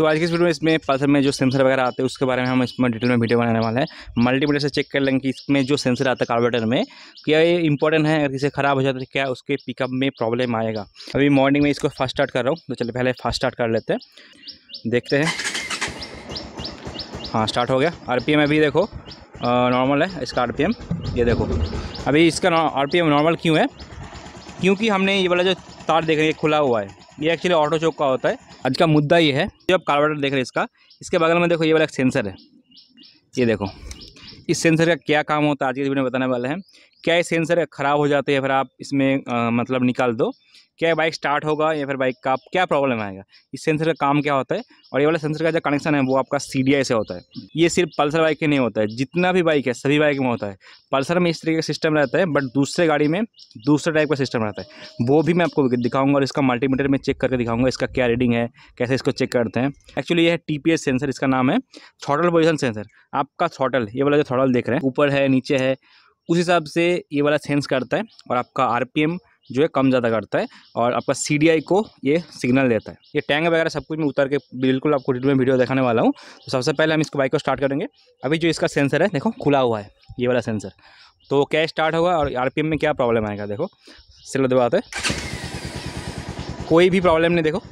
सो तो आज के इस वीडियो में इसमें पल्सर में जो सेंसर वगैरह आते हैं उसके बारे में हम इसमें डिटेल में वीडियो बनाने वाले हैं मल्टीमीटर से चेक कर लेंगे कि इसमें जो सेंसर आता है कार्बोरेटर में क्या ये इंपॉर्टेंट है अगर किसी खराब हो जाता है तो क्या उसके पिकअप में प्रॉब्लम आएगा अभी मॉर्निंग में इसको फास्ट स्टार्ट कर रहा हूँ तो चलिए पहले फास्ट स्टार्ट कर लेते हैं देखते हैं हाँ स्टार्ट हो गया आर अभी देखो नॉर्मल है इसका आर ये देखो अभी इसका आर नॉर्मल क्यों है क्योंकि हमने ये वाला जो तार देख रहे हैं खुला हुआ है ये एक्चुअली ऑटो चौक का होता है आज का मुद्दा ये है जो आप कार्बोरेटर देख रहे हैं इसका इसके बगल में देखो ये वाला एक सेंसर है ये देखो इस सेंसर का क्या काम होता है आज के वीडियो में बताने वाले हैं क्या ये सेंसर ख़राब हो जाते हैं फिर आप इसमें आ, मतलब निकाल दो क्या बाइक स्टार्ट होगा या फिर बाइक का आप क्या प्रॉब्लम आएगा इस सेंसर का काम क्या होता है और ये वाला सेंसर का जो कनेक्शन है वो आपका सी से होता है ये सिर्फ पल्सर बाइक के नहीं होता है जितना भी बाइक है सभी बाइक में होता है पल्सर में इस तरीके का सिस्टम रहता है बट दूसरे गाड़ी में दूसरे टाइप का सिस्टम रहता है वो भी मैं आपको दिखाऊंगा और इसका मल्टीमीटर में चेक करके दिखाऊंगा इसका क्या रीडिंग है कैसे इसको चेक करते हैं एक्चुअली ये है टी सेंसर इसका नाम है थॉटल पोजिशन सेंसर आपका थॉटल ये वाला जो थॉटल देख रहे हैं ऊपर है नीचे है उस हिसाब से ये वाला सेंस करता है और आपका आर जो है कम ज़्यादा करता है और आपका सी को ये सिग्नल देता है ये टैंक वगैरह सब कुछ मैं उतर के बिल्कुल आपको डिटेल में वीडियो दिखाने वाला हूँ तो सबसे पहले हम इसको बाइक को स्टार्ट करेंगे अभी जो इसका सेंसर है देखो खुला हुआ है ये वाला सेंसर तो क्या स्टार्ट होगा और आर में क्या प्रॉब्लम आएगा देखो सिलो दबाते कोई भी प्रॉब्लम नहीं देखो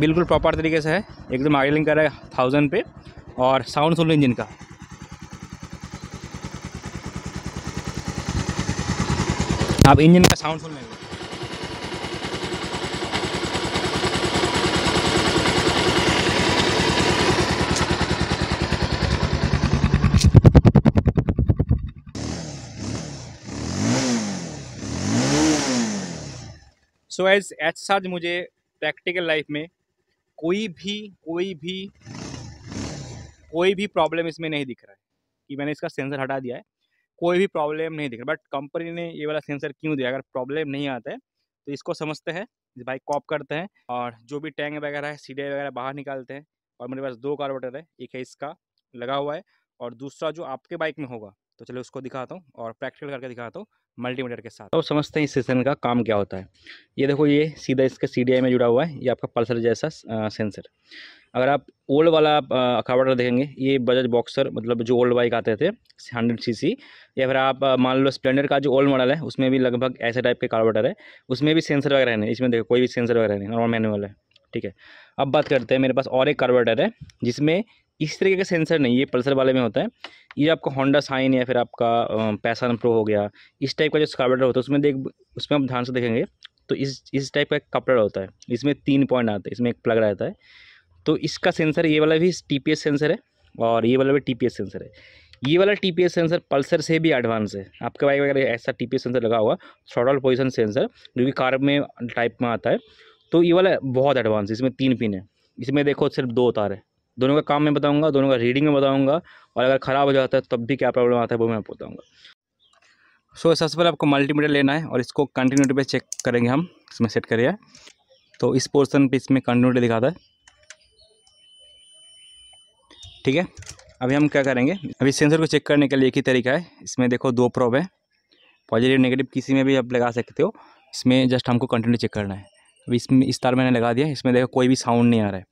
बिल्कुल प्रॉपर तरीके से है एकदम आगे कर रहा है थाउजेंड पे और साउंड सुन लो इंजन का आप इंजन का साउंड सुन लेंगे सो एज एज सच मुझे प्रैक्टिकल लाइफ में कोई भी कोई भी कोई भी प्रॉब्लम इसमें नहीं दिख रहा है कि मैंने इसका सेंसर हटा दिया है कोई भी प्रॉब्लम नहीं दिख रहा बट कंपनी ने ये वाला सेंसर क्यों दिया अगर प्रॉब्लम नहीं आता है तो इसको समझते हैं इस बाइक कॉप करते हैं और जो भी टैंक वगैरह है सीडे वगैरह बाहर निकालते हैं और मेरे पास दो कार्बोटर है एक है इसका लगा हुआ है और दूसरा जो आपके बाइक में होगा तो चलो उसको दिखाता हूँ और प्रैक्टिकल करके दिखाता हूँ मल्टीमीटर के साथ और तो समझते हैं इस सेंसर का काम क्या होता है ये देखो ये सीधा इसके सी में जुड़ा हुआ है ये आपका पल्सर जैसा सेंसर अगर आप ओल्ड वाला अखावट देखेंगे ये बजाज बॉक्सर मतलब जो ओल्ड बाइक आते थे हंड्रेड सी या फिर आप मान लो स्प्लेंडर का जो ओल्ड मॉडल है उसमें भी लगभग ऐसे टाइप के कार्बोरेटर है उसमें भी सेंसर वगैरह नहीं इसमें देखो कोई भी सेंसर वगैरह नहीं नॉर्मल मैनुअल है ठीक है अब बात करते हैं मेरे पास और एक कार्बोरेटर है जिसमें इस तरीके का सेंसर नहीं ये पल्सर वाले में होता है ये आपका होंडा साइन या फिर आपका पैसन प्रो हो गया इस टाइप का जो कार्बेटर होता है उसमें देख उसमें आप ध्यान से देखेंगे तो इस इस टाइप का कपड़ा होता है इसमें तीन पॉइंट आते हैं इसमें एक प्लग रहता है तो इसका सेंसर ये वाला भी टी सेंसर है और ये वाला भी टी सेंसर है ये वाला टी सेंसर पल्सर से भी एडवांस है आपके बाइक वगैरह ऐसा टी सेंसर लगा हुआ शॉर्टल पोजिशन सेंसर जो कि कार में टाइप में आता है तो ये वाला बहुत एडवांस है इसमें तीन पिन है इसमें देखो सिर्फ दो तार है दोनों का काम मैं बताऊंगा दोनों का रीडिंग में बताऊंगा और अगर ख़राब हो जाता है तब भी क्या प्रॉब्लम आता है वो मैं आपको बताऊँगा सो so, सबसे पहले आपको मल्टीमीटर लेना है और इसको कंटिन्यूटी पे चेक करेंगे हम इसमें सेट करिए तो इस पोर्सन पर इसमें कंटिन्यूटी दिखाता है ठीक है अभी हम क्या करेंगे अभी सेंसर को चेक करने के लिए एक ही तरीका है इसमें देखो दो प्रॉब है पॉजिटिव नेगेटिव किसी में भी आप लगा सकते हो इसमें जस्ट हमको कंटिन्यू चेक करना है अभी इसमें इस तार मैंने लगा दिया इसमें देखो कोई भी साउंड नहीं आ रहा है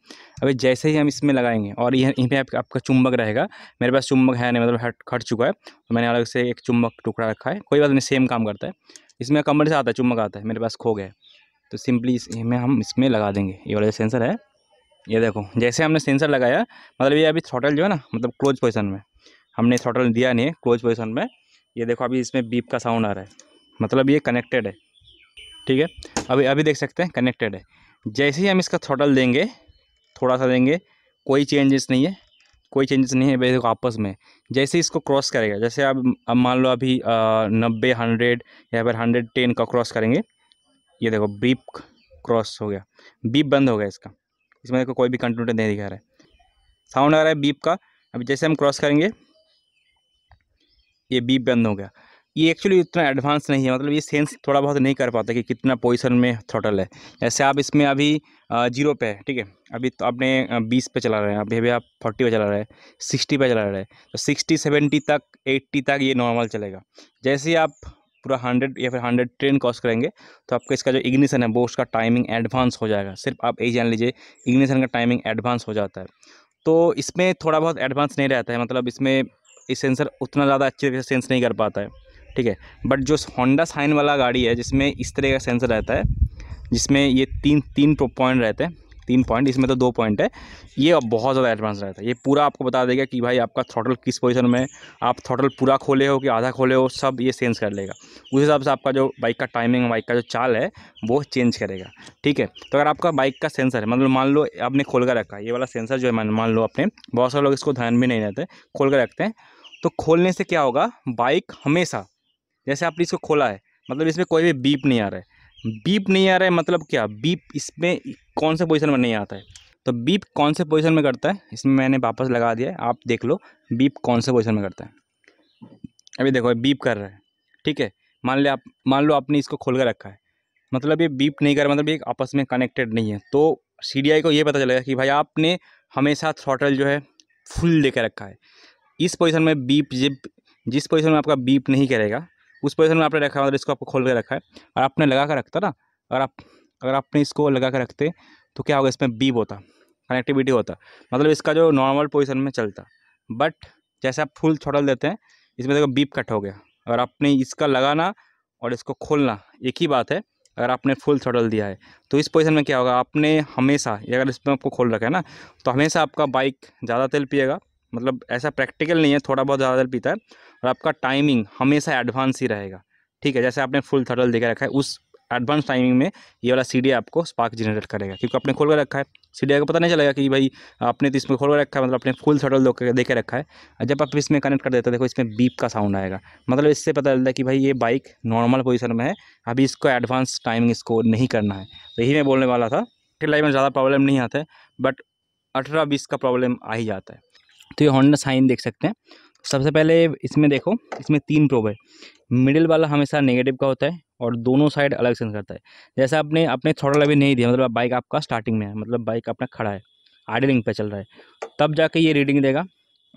अभी जैसे ही हम इसमें लगाएंगे और यह यहीं पर आप, आपका चुंबक रहेगा मेरे पास चुंबक है नहीं मतलब हट खट चुका है तो मैंने अलग से एक चुंबक टुकड़ा रखा है कोई बात नहीं सेम काम करता है इसमें कमर से आता है चुंबक आता है मेरे पास खो गया तो सिंपली इसमें हम इसमें लगा देंगे ये वाला सेंसर है ये देखो जैसे हमने सेंसर लगाया मतलब ये अभी थ्रोटल जो है ना मतलब क्लोज पोजिशन में हमने थ्रोटल दिया नहीं है क्लोज पोजिशन में ये देखो अभी इसमें बीप का साउंड आ रहा है मतलब ये कनेक्टेड है ठीक है अभी अभी देख सकते हैं कनेक्टेड है जैसे ही हम इसका थ्रोटल देंगे थोड़ा सा देंगे कोई चेंजेस नहीं है कोई चेंजेस नहीं है भाई देखो आपस में जैसे इसको क्रॉस करेगा जैसे आप अब मान लो अभी नब्बे हंड्रेड या फिर हंड्रेड टेन का क्रॉस करेंगे ये देखो बीप क्रॉस हो गया बीप बंद हो गया इसका इसमें देखो कोई भी कंटिन्यूटर नहीं दिखा रहा है साउंड आ रहा है बीप का अभी जैसे हम क्रॉस करेंगे ये बीप बंद हो गया ये एक्चुअली इतना एडवांस नहीं है मतलब ये सेंस थोड़ा बहुत नहीं कर पाता कि कितना पोजिशन में थ्रोटल है जैसे आप इसमें अभी जीरो पे है ठीक है अभी तो आपने बीस पे चला रहे हैं अभी अभी आप फोर्टी पे चला रहे हैं सिक्सटी पे चला रहे हैं तो सिक्सटी सेवेंटी तक एट्टी तक ये नॉर्मल चलेगा जैसे आप पूरा हंड्रेड या फिर हंड्रेड ट्रेन क्रॉस करेंगे तो आपका इसका जो इग्निशन है वो उसका टाइमिंग एडवांस हो जाएगा सिर्फ आप यही जान लीजिए इग्निशन का टाइमिंग एडवांस हो जाता है तो इसमें थोड़ा बहुत एडवांस नहीं रहता है मतलब इसमें इस सेंसर उतना ज़्यादा अच्छी तरीके से सेंस नहीं कर पाता है ठीक है बट जो होंडा साइन वाला गाड़ी है जिसमें इस तरह का सेंसर रहता है जिसमें ये तीन तीन पॉइंट रहते हैं तीन पॉइंट इसमें तो दो पॉइंट है ये बहुत ज़्यादा एडवांस रहता है ये पूरा आपको बता देगा कि भाई आपका थ्रॉटल किस पोजीशन में आप थ्रॉटल पूरा खोले हो कि आधा खोले हो सब ये सेंस कर लेगा उस हिसाब से आपका जो बाइक का टाइमिंग बाइक का जो चाल है वो चेंज करेगा ठीक है तो अगर आपका बाइक का सेंसर है मतलब मान लो आपने खोल कर रखा है ये वाला सेंसर जो है मान लो आपने बहुत सारे लोग इसको ध्यान भी नहीं रहते खोल कर रखते हैं तो खोलने से क्या होगा बाइक हमेशा जैसे आपने इसको खोला है मतलब इसमें कोई भी बीप नहीं आ रहा है बीप नहीं आ रहा है मतलब क्या बीप इसमें कौन से पोजिशन में नहीं आता है तो बीप कौन से पोजिशन में करता है इसमें मैंने वापस लगा दिया है आप देख लो बीप कौन से पोजिशन में करता है अभी देखो बीप कर रहा है ठीक है मान लिया आप मान लो आपने इसको खोल कर रखा है मतलब ये बीप नहीं कर मतलब ये आपस में कनेक्टेड नहीं है तो सी को ये पता चलेगा कि भाई आपने हमेशा थ्रॉटल जो है फुल दे कर रखा है इस पोजिशन में बीप जिप जिस पोजिशन में आपका बीप नहीं करेगा उस पोजिशन में आपने रखा मतलब इसको आपको खोल के रखा है और आपने लगा कर रखता ना अगर आप अगर आपने इसको लगा कर रखते तो क्या होगा इसमें बीप होता कनेक्टिविटी होता मतलब इसका जो नॉर्मल पोजिशन में चलता बट जैसे आप फुल छोड़ल देते हैं इसमें देखो बीप कट हो गया अगर आपने इसका लगाना और इसको खोलना एक ही बात है अगर आपने फुल थ्रोटल दिया है तो इस पोजीशन में क्या होगा आपने हमेशा ये अगर इसमें आपको खोल रखा है ना तो हमेशा आपका बाइक ज़्यादा तेल पिएगा मतलब ऐसा प्रैक्टिकल नहीं है थोड़ा बहुत ज़्यादा तेल पीता है और आपका टाइमिंग हमेशा एडवांस ही रहेगा ठीक है जैसे आपने फुल थर्टल देकर रखा है उस एडवांस टाइमिंग में ये वाला सी आपको स्पार्क जनरेट करेगा क्योंकि आपने खोल कर रखा है सी डी पता नहीं चलेगा कि भाई आपने तो इसमें खोल कर रखा है मतलब आपने फुल थर्टल दे के रखा है जब आप इसमें कनेक्ट कर देते हैं देखो इसमें बीप का साउंड आएगा मतलब इससे पता चलता है कि भाई ये बाइक नॉर्मल पोजिशन में है अभी इसको एडवांस टाइमिंग इसको नहीं करना है तो यही मैं बोलने वाला था लाइफ में ज़्यादा प्रॉब्लम नहीं आता है बट अठारह बीस का प्रॉब्लम आ ही जाता है तो ये होंडा साइन देख सकते हैं सबसे पहले इसमें देखो इसमें तीन प्रोब है मिडिल वाला हमेशा नेगेटिव का होता है और दोनों साइड अलग सेंस करता है जैसे आपने अपने थोड़ा अभी नहीं दिया मतलब बाइक आपका स्टार्टिंग में है मतलब बाइक अपना खड़ा है आइडलिंग पे चल रहा है तब जाके ये रीडिंग देगा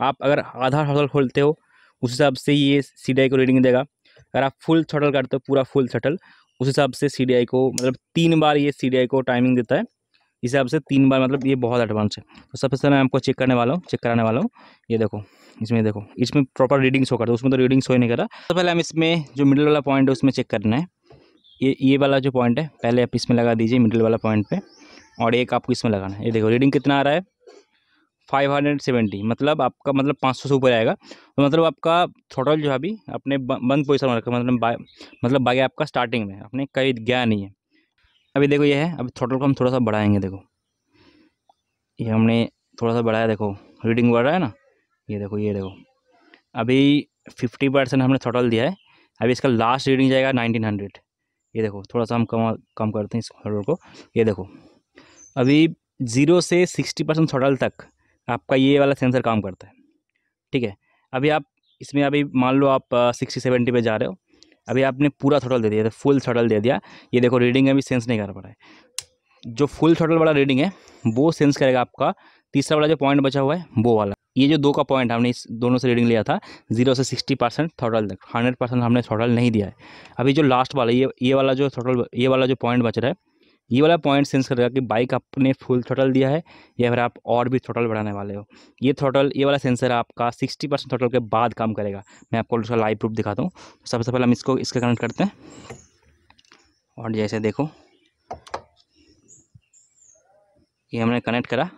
आप अगर आधा थ्रॉटल खोलते हो उस हिसाब से ये सी को रीडिंग देगा अगर आप फुल थटल करते हो पूरा फुल थटल उस हिसाब से सी को मतलब तीन बार ये सी को टाइमिंग देता है इस हिसाब से तीन बार मतलब ये बहुत एडवांस है तो सबसे पहले मैं आपको चेक करने वाला हूँ चेक कराने वाला हूँ ये देखो इसमें देखो इसमें प्रॉपर रीडिंग शो करता है उसमें तो रीडिंग शो ही नहीं करा सबसे पहले हम इसमें जो मिडिल वाला पॉइंट है उसमें चेक करना है ये ये वाला जो पॉइंट है पहले आप इसमें लगा दीजिए मिडिल वाला पॉइंट पे और एक आपको इसमें लगाना है ये देखो रीडिंग कितना आ रहा है फाइव हंड्रेड सेवेंटी मतलब आपका मतलब पाँच सौ से ऊपर आएगा तो मतलब आपका थोटल जो है अभी अपने बंद पोजिशन में रखा मतलब मतलब बाकी आपका स्टार्टिंग में अपने कहीं गया नहीं है अभी देखो ये है अभी थोटल को हम थोड़ा सा बढ़ाएंगे देखो ये हमने थोड़ा सा बढ़ाया देखो रीडिंग बढ़ रहा है ना ये देखो ये देखो अभी फिफ्टी परसेंट हमने टोटल दिया है अभी इसका लास्ट रीडिंग जाएगा नाइनटीन हंड्रेड ये देखो थोड़ा सा हम कम कम करते हैं इस हॉर्डर को ये देखो अभी ज़ीरो से सिक्सटी परसेंट थोटल तक आपका ये वाला सेंसर काम करता है ठीक है अभी आप इसमें अभी मान लो आप सिक्सटी सेवेंटी पे जा रहे हो अभी आपने पूरा थोटल दे दिया फुल थोटल दे दिया ये देखो रीडिंग अभी सेंस नहीं कर पा रहा है जो फुल थोटल वाला रीडिंग है वो सेंस करेगा आपका तीसरा वाला जो पॉइंट बचा हुआ है वो वाला ये जो दो का पॉइंट हमने इस दोनों से रीडिंग लिया था जीरो से सिक्सटी परसेंट थोटल तक हंड्रेड परसेंट हमने थोटल नहीं दिया है अभी जो लास्ट वाला ये ये वाला जो थोटल ये वाला जो पॉइंट बच रहा है ये वाला पॉइंट सेंस करेगा कि बाइक आपने फुल थोटल दिया है या फिर आप और भी थोटल बढ़ाने वाले हो ये थोटल ये वाला सेंसर आपका सिक्सटी परसेंट के बाद काम करेगा मैं आपको उसका लाइव प्रूफ दिखाता हूँ सबसे पहले हम इसको इसका कनेक्ट करते हैं और जैसे देखो ये हमने कनेक्ट करा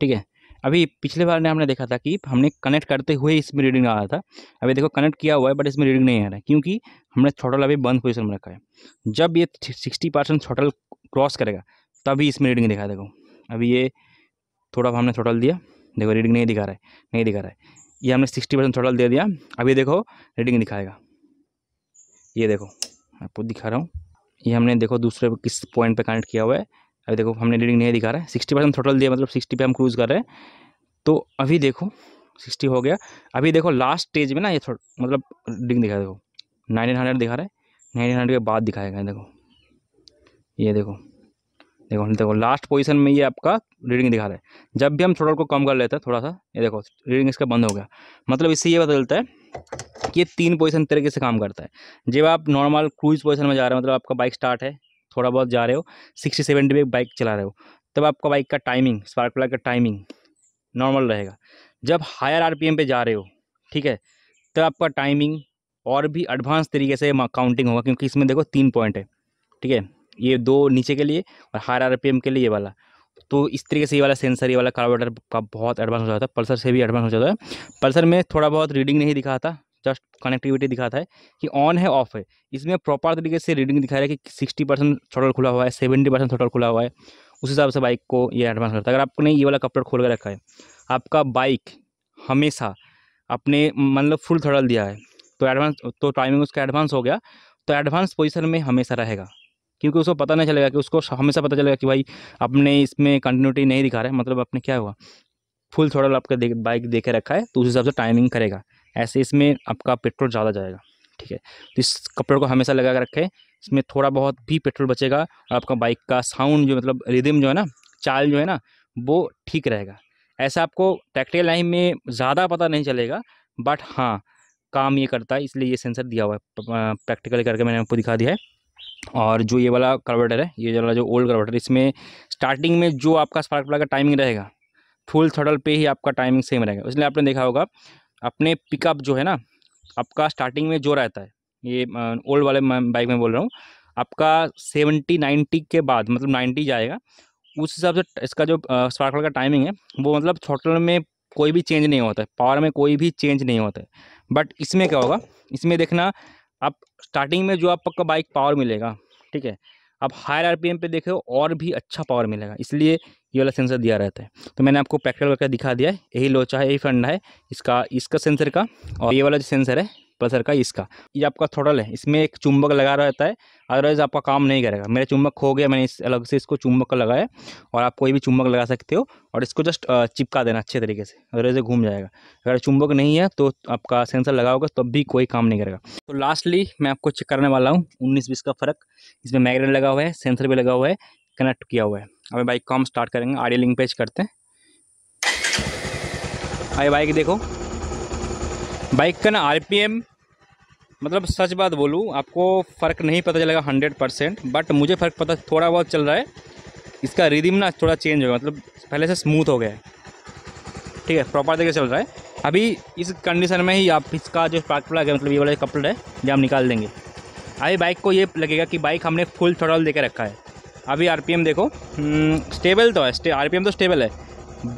ठीक है अभी पिछले बार ने हमने देखा था कि हमने कनेक्ट करते हुए इसमें रीडिंग आ रहा था अभी देखो कनेक्ट किया हुआ है बट इसमें रीडिंग नहीं आ रहा है क्योंकि हमने छोटल अभी बंद पोजिशन में रखा है जब ये सिक्सटी परसेंट छोटल क्रॉस करेगा तभी इसमें रीडिंग दिखा देखो अभी ये थोड़ा हमने छोटल दिया देखो रीडिंग नहीं दिखा रहा है नहीं दिखा रहा है ये हमने सिक्सटी परसेंट छोटल दे दिया अभी देखो रीडिंग दिखाएगा ये देखो आपको दिखा रहा हूँ ये हमने देखो दूसरे किस पॉइंट पे कनेक्ट किया हुआ है अभी देखो हमने रीडिंग नहीं दिखा रहा है सिक्सटी परसेंट टोटल दिया मतलब सिक्सटी पे हम क्रूज़ कर रहे हैं तो अभी देखो सिक्सटी हो गया अभी देखो लास्ट स्टेज में ना ये थोड़ा मतलब रीडिंग दिखा देखो नाइनटीन हंड्रेड दिखा रहा है नाइनटीन हंड्रेड के बाद दिखाएगा देखो ये देखो देखो देखो लास्ट पोजिशन में ये आपका रीडिंग दिखा रहा है जब भी हम थोड़ा को कम कर लेते हैं थोड़ा सा ये देखो रीडिंग इसका बंद हो गया मतलब इससे ये बदलता है कि ये तीन पोजीशन तरीके से काम करता है जब आप नॉर्मल क्रूज पोजिशन में जा रहे हैं मतलब आपका बाइक स्टार्ट है थोड़ा बहुत जा रहे हो सिक्सटी सेवेंटी में बाइक चला रहे हो तब आपका बाइक का टाइमिंग स्पार्क प्लग का टाइमिंग नॉर्मल रहेगा जब हायर आर पे जा रहे हो ठीक है तब आपका टाइमिंग और भी एडवांस तरीके से काउंटिंग होगा क्योंकि इसमें देखो तीन पॉइंट है ठीक है ये दो नीचे के लिए और हायर आर के लिए ये वाला तो इस तरीके से ये वाला सेंसर ये वाला कार्बोटर का बहुत एडवांस हो जाता है पल्सर से भी एडवांस हो जाता है पल्सर में थोड़ा बहुत रीडिंग नहीं दिखाता जस्ट कनेक्टिविटी दिखाता है कि ऑन है ऑफ है इसमें प्रॉपर तरीके से रीडिंग दिखा रहा है कि सिक्सटी परसेंट शॉर्टर खुला हुआ है सेवेंटी परसेंट थोटल खुला हुआ है उस हिसाब से बाइक को ये एडवांस करता है अगर आपने ये वाला कपड़ा खोल कर रखा है आपका बाइक हमेशा अपने मतलब फुल थर्डल दिया है तो एडवांस तो टाइमिंग उसका एडवांस हो गया तो एडवांस पोजिशन में हमेशा रहेगा क्योंकि उसको पता नहीं चलेगा कि उसको हमेशा पता चलेगा कि भाई अपने इसमें कंटिन्यूटी नहीं दिखा रहा है मतलब अपने क्या हुआ फुल थोड़ा आपका बाइक बाइक देखे रखा है तो उस हिसाब से टाइमिंग करेगा ऐसे इसमें आपका पेट्रोल ज़्यादा जाएगा ठीक है तो इस कपड़े को हमेशा लगा कर रखें इसमें थोड़ा बहुत भी पेट्रोल बचेगा और आपका बाइक का साउंड जो मतलब रिदम जो है ना चाल जो है ना वो ठीक रहेगा ऐसा आपको प्रैक्टिकल लाइफ में ज़्यादा पता नहीं चलेगा बट हाँ काम ये करता है इसलिए ये सेंसर दिया हुआ है प्रैक्टिकल करके मैंने आपको दिखा दिया है और जो ये वाला कन्वर्टर है ये वाला जो ओल्ड कन्वर्टर इसमें स्टार्टिंग में जो आपका स्पार्क प्लग का टाइमिंग रहेगा फुल थ्रडल पे ही आपका टाइमिंग सेम रहेगा इसलिए आपने देखा होगा अपने पिकअप जो है ना आपका स्टार्टिंग में जो रहता है ये ओल्ड वाले बाइक में बोल रहा हूँ आपका सेवेंटी नाइन्टी के बाद मतलब नाइन्टी जाएगा उस हिसाब से इसका जो स्पार्कल का टाइमिंग है वो मतलब छोटल में कोई भी चेंज नहीं होता है पावर में कोई भी चेंज नहीं होता है बट इसमें क्या होगा इसमें देखना आप स्टार्टिंग में जो आपका बाइक पावर मिलेगा ठीक है आप हायर आरपीएम पे हो और भी अच्छा पावर मिलेगा इसलिए ये वाला सेंसर दिया रहता है तो मैंने आपको प्रैक्टिकल करके दिखा दिया है यही लोचा है यही फंडा है इसका इसका सेंसर का और ये वाला जो सेंसर है पल्सर का इसका ये आपका थोड़ल है इसमें एक चुंबक लगा रहता है अदरवाइज़ आपका काम नहीं करेगा मेरा चुंबक खो गया मैंने इस अलग से इसको चुंबक का लगाया और आप कोई भी चुंबक लगा सकते हो और इसको जस्ट चिपका देना अच्छे तरीके से अदरवाइज घूम जाएगा अगर चुंबक नहीं है तो आपका सेंसर लगाओगे तब भी कोई काम नहीं करेगा तो लास्टली मैं आपको चेक करने वाला हूँ उन्नीस बीस का फ़र्क इसमें मैगनेट लगा हुआ है सेंसर भी लगा हुआ है कनेक्ट किया हुआ है अभी बाइक काम स्टार्ट करेंगे आडियो लिंक पेज करते हैं आइए बाइक देखो बाइक का ना आरपीएम मतलब सच बात बोलूँ आपको फ़र्क नहीं पता चलेगा हंड्रेड परसेंट बट मुझे फ़र्क पता थोड़ा बहुत चल रहा है इसका रिदिम ना थोड़ा चेंज हो गया मतलब पहले से स्मूथ हो गया है ठीक है प्रॉपर तरीके चल रहा है अभी इस कंडीशन में ही आप इसका जो पार्ट प्लग है मतलब ये वाला कपड़ा है जो हम निकाल देंगे अभी बाइक को ये लगेगा कि बाइक हमने फुल थ्रोटल दे के रखा है अभी आर देखो स्टेबल हम्म, तो है आर तो स्टेबल है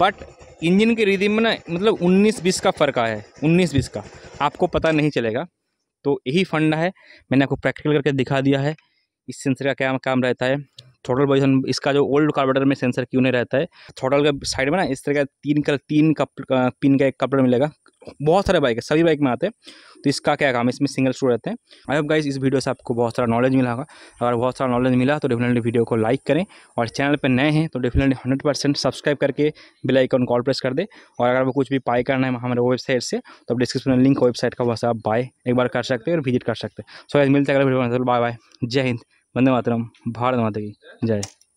बट इंजन के रिदिम में ना मतलब उन्नीस बीस का फ़र्क आया है उन्नीस बीस का आपको पता नहीं चलेगा तो यही फंडा है मैंने आपको प्रैक्टिकल करके दिखा दिया है इस सेंसर का क्या काम रहता है थोटल पोजिशन इसका जो ओल्ड कार्बोरेटर में सेंसर क्यों नहीं रहता है थोटल का साइड में ना इस तरह का तीन कलर तीन कप पिन का एक कपड़ा मिलेगा बहुत सारे बाइक है सभी बाइक में आते हैं तो इसका क्या काम है इसमें सिंगल स्टोर रहते हैं आई होप गाइस इस वीडियो से आपको बहुत सारा नॉलेज मिला होगा अगर बहुत सारा नॉलेज मिला तो डेफिनेटली वीडियो को लाइक करें और चैनल पर नए हैं तो डेफिनेटली हंड्रेड परसेंट सब्सक्राइब करके बिल कॉल प्रेस कर दे और अगर वो कुछ भी पाई करना है हमारे वेबसाइट से तो डिस्क्रिप्शन में लिंक वेबसाइट का वहाँ आप बाय एक बार कर सकते हैं और विजिट कर सकते हैं सो गाइज मिलते हैं अगले वीडियो बाय बाय जय हिंद वंदे मातरम भारत माता की जय